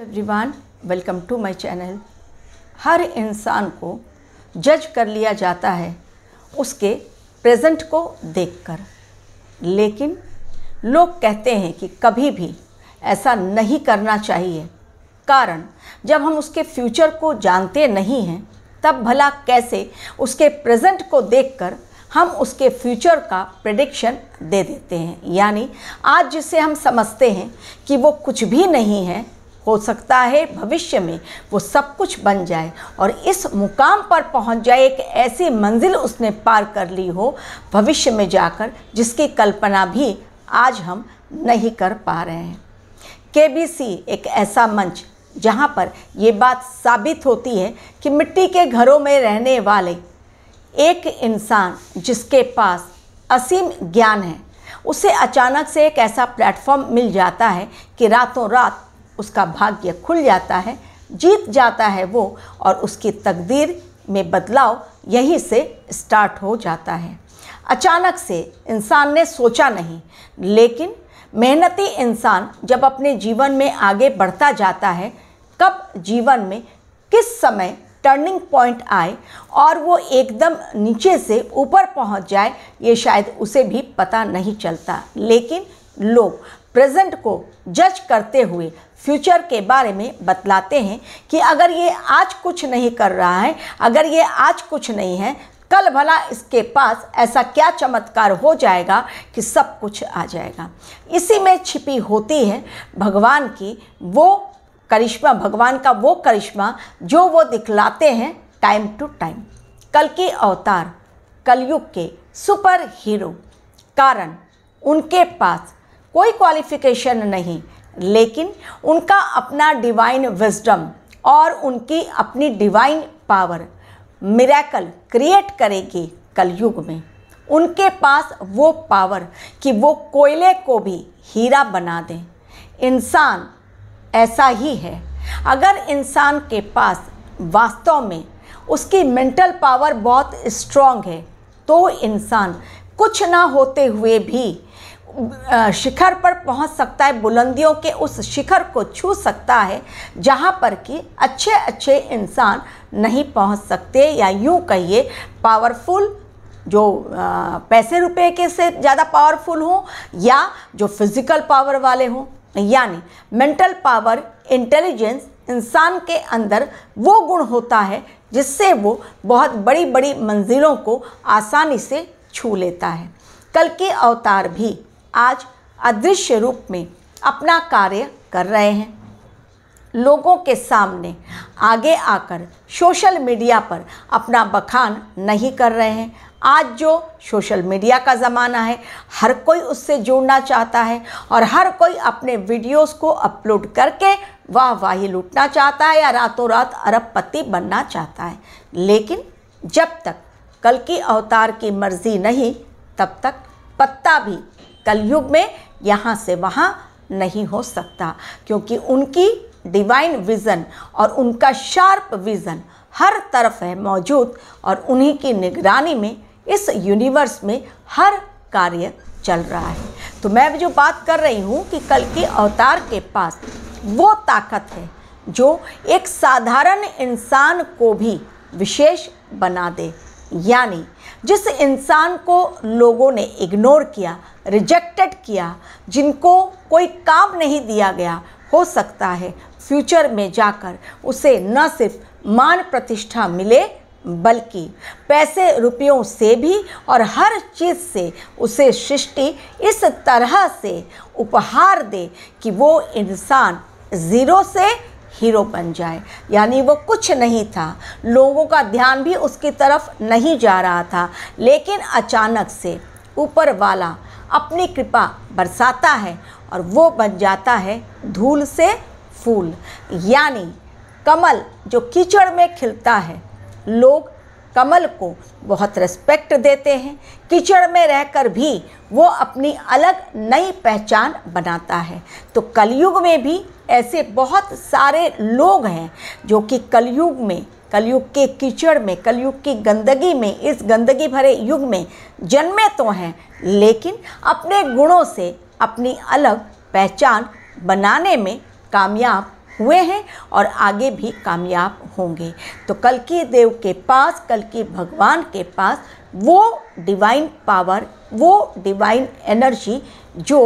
everyone welcome to my channel हर इंसान को जज कर लिया जाता है उसके प्रेजेंट को देखकर लेकिन लोग कहते हैं कि कभी भी ऐसा नहीं करना चाहिए कारण जब हम उसके फ्यूचर को जानते नहीं हैं तब भला कैसे उसके प्रेजेंट को देखकर हम उसके फ्यूचर का प्रडिक्शन दे देते हैं यानी आज जिसे हम समझते हैं कि वो कुछ भी नहीं है हो सकता है भविष्य में वो सब कुछ बन जाए और इस मुकाम पर पहुंच जाए एक ऐसी मंजिल उसने पार कर ली हो भविष्य में जाकर जिसकी कल्पना भी आज हम नहीं कर पा रहे हैं के एक ऐसा मंच जहां पर ये बात साबित होती है कि मिट्टी के घरों में रहने वाले एक इंसान जिसके पास असीम ज्ञान है उसे अचानक से एक ऐसा प्लेटफॉर्म मिल जाता है कि रातों रात उसका भाग्य खुल जाता है जीत जाता है वो और उसकी तकदीर में बदलाव यहीं से स्टार्ट हो जाता है अचानक से इंसान ने सोचा नहीं लेकिन मेहनती इंसान जब अपने जीवन में आगे बढ़ता जाता है कब जीवन में किस समय टर्निंग पॉइंट आए और वो एकदम नीचे से ऊपर पहुंच जाए ये शायद उसे भी पता नहीं चलता लेकिन लोग प्रेजेंट को जज करते हुए फ्यूचर के बारे में बतलाते हैं कि अगर ये आज कुछ नहीं कर रहा है अगर ये आज कुछ नहीं है कल भला इसके पास ऐसा क्या चमत्कार हो जाएगा कि सब कुछ आ जाएगा इसी में छिपी होती है भगवान की वो करिश्मा भगवान का वो करिश्मा जो वो दिखलाते हैं टाइम टू टाइम कल के अवतार कलयुग के सुपर हीरो कारण उनके पास कोई क्वालिफिकेशन नहीं लेकिन उनका अपना डिवाइन विजडम और उनकी अपनी डिवाइन पावर मिराकल क्रिएट करेगी कलयुग में उनके पास वो पावर कि वो कोयले को भी हीरा बना दें इंसान ऐसा ही है अगर इंसान के पास वास्तव में उसकी मेंटल पावर बहुत स्ट्रॉन्ग है तो इंसान कुछ ना होते हुए भी शिखर पर पहुंच सकता है बुलंदियों के उस शिखर को छू सकता है जहां पर कि अच्छे अच्छे इंसान नहीं पहुंच सकते या यूं कहिए पावरफुल जो पैसे रुपए के से ज़्यादा पावरफुल हों या जो फिज़िकल पावर वाले हों यानी मेंटल पावर इंटेलिजेंस इंसान के अंदर वो गुण होता है जिससे वो बहुत बड़ी बड़ी मंजिलों को आसानी से छू लेता है कल के अवतार भी आज अदृश्य रूप में अपना कार्य कर रहे हैं लोगों के सामने आगे आकर सोशल मीडिया पर अपना बखान नहीं कर रहे हैं आज जो सोशल मीडिया का ज़माना है हर कोई उससे जुड़ना चाहता है और हर कोई अपने वीडियोस को अपलोड करके वाह वाही लूटना चाहता है या रातों रात अरबपति बनना चाहता है लेकिन जब तक कल की अवतार की मर्जी नहीं तब तक पत्ता भी कलयुग में यहाँ से वहाँ नहीं हो सकता क्योंकि उनकी डिवाइन विज़न और उनका शार्प विज़न हर तरफ है मौजूद और उन्हीं की निगरानी में इस यूनिवर्स में हर कार्य चल रहा है तो मैं जो बात कर रही हूँ कि कल के अवतार के पास वो ताकत है जो एक साधारण इंसान को भी विशेष बना दे यानी जिस इंसान को लोगों ने इग्नोर किया रिजेक्टेड किया जिनको कोई काम नहीं दिया गया हो सकता है फ्यूचर में जाकर उसे न सिर्फ मान प्रतिष्ठा मिले बल्कि पैसे रुपयों से भी और हर चीज़ से उसे सृष्टि इस तरह से उपहार दे कि वो इंसान ज़ीरो से हीरो बन जाए यानी वो कुछ नहीं था लोगों का ध्यान भी उसकी तरफ नहीं जा रहा था लेकिन अचानक से ऊपर वाला अपनी कृपा बरसाता है और वो बन जाता है धूल से फूल यानी कमल जो कीचड़ में खिलता है लोग कमल को बहुत रिस्पेक्ट देते हैं कीचड़ में रहकर भी वो अपनी अलग नई पहचान बनाता है तो कलयुग में भी ऐसे बहुत सारे लोग हैं जो कि कलयुग में कलयुग के कीचड़ में कलयुग की गंदगी में इस गंदगी भरे युग में जन्मे तो हैं लेकिन अपने गुणों से अपनी अलग पहचान बनाने में कामयाब हुए हैं और आगे भी कामयाब होंगे तो कल की देव के पास कल की भगवान के पास वो डिवाइन पावर वो डिवाइन एनर्जी जो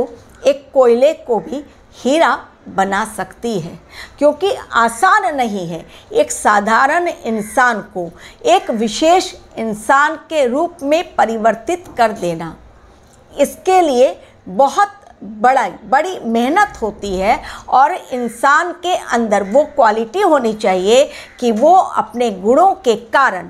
एक कोयले को भी हीरा बना सकती है क्योंकि आसान नहीं है एक साधारण इंसान को एक विशेष इंसान के रूप में परिवर्तित कर देना इसके लिए बहुत बड़ा बड़ी मेहनत होती है और इंसान के अंदर वो क्वालिटी होनी चाहिए कि वो अपने गुणों के कारण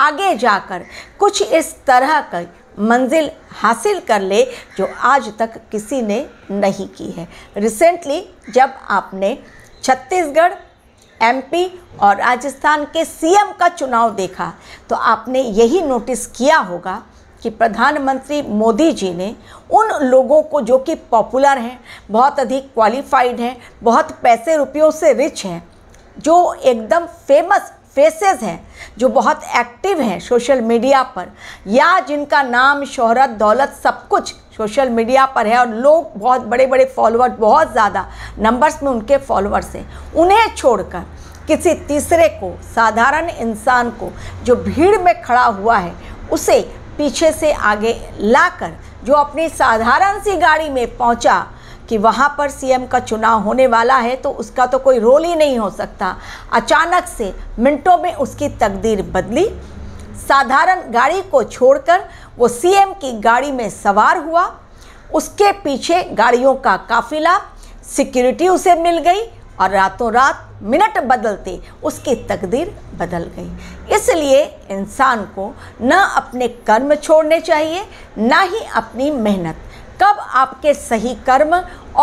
आगे जाकर कुछ इस तरह का मंजिल हासिल कर ले जो आज तक किसी ने नहीं की है रिसेंटली जब आपने छत्तीसगढ़ एमपी और राजस्थान के सीएम का चुनाव देखा तो आपने यही नोटिस किया होगा कि प्रधानमंत्री मोदी जी ने उन लोगों को जो कि पॉपुलर हैं बहुत अधिक क्वालिफाइड हैं बहुत पैसे रुपयों से रिच हैं जो एकदम फेमस फेसेस हैं जो बहुत एक्टिव हैं सोशल मीडिया पर या जिनका नाम शोहरत दौलत सब कुछ सोशल मीडिया पर है और लोग बहुत बड़े बड़े फॉलोअर बहुत ज़्यादा नंबर्स में उनके फॉलोअर्स हैं उन्हें छोड़कर किसी तीसरे को साधारण इंसान को जो भीड़ में खड़ा हुआ है उसे पीछे से आगे लाकर जो अपनी साधारण सी गाड़ी में पहुंचा कि वहाँ पर सीएम का चुनाव होने वाला है तो उसका तो कोई रोल ही नहीं हो सकता अचानक से मिनटों में उसकी तकदीर बदली साधारण गाड़ी को छोड़कर वो सीएम की गाड़ी में सवार हुआ उसके पीछे गाड़ियों का काफिला सिक्योरिटी उसे मिल गई और रातों रात मिनट बदलते उसकी तकदीर बदल गई इसलिए इंसान को न अपने कर्म छोड़ने चाहिए ना ही अपनी मेहनत कब आपके सही कर्म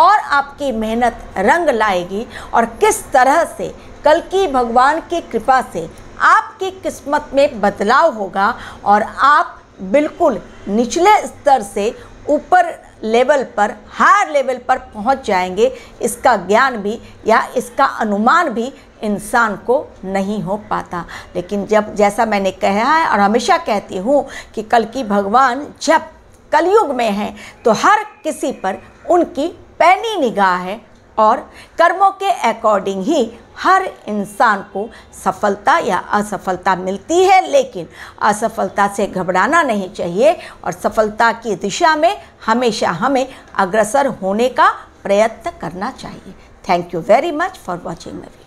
और आपकी मेहनत रंग लाएगी और किस तरह से कल की भगवान की कृपा से आपकी किस्मत में बदलाव होगा और आप बिल्कुल निचले स्तर से ऊपर लेवल पर हायर लेवल पर पहुंच जाएंगे इसका ज्ञान भी या इसका अनुमान भी इंसान को नहीं हो पाता लेकिन जब जैसा मैंने कहा है और हमेशा कहती हूँ कि कल की भगवान जब कलयुग में हैं तो हर किसी पर उनकी पैनी निगाह है और कर्मों के अकॉर्डिंग ही हर इंसान को सफलता या असफलता मिलती है लेकिन असफलता से घबराना नहीं चाहिए और सफलता की दिशा में हमेशा हमें अग्रसर होने का प्रयत्न करना चाहिए thank you very much for watching मेरी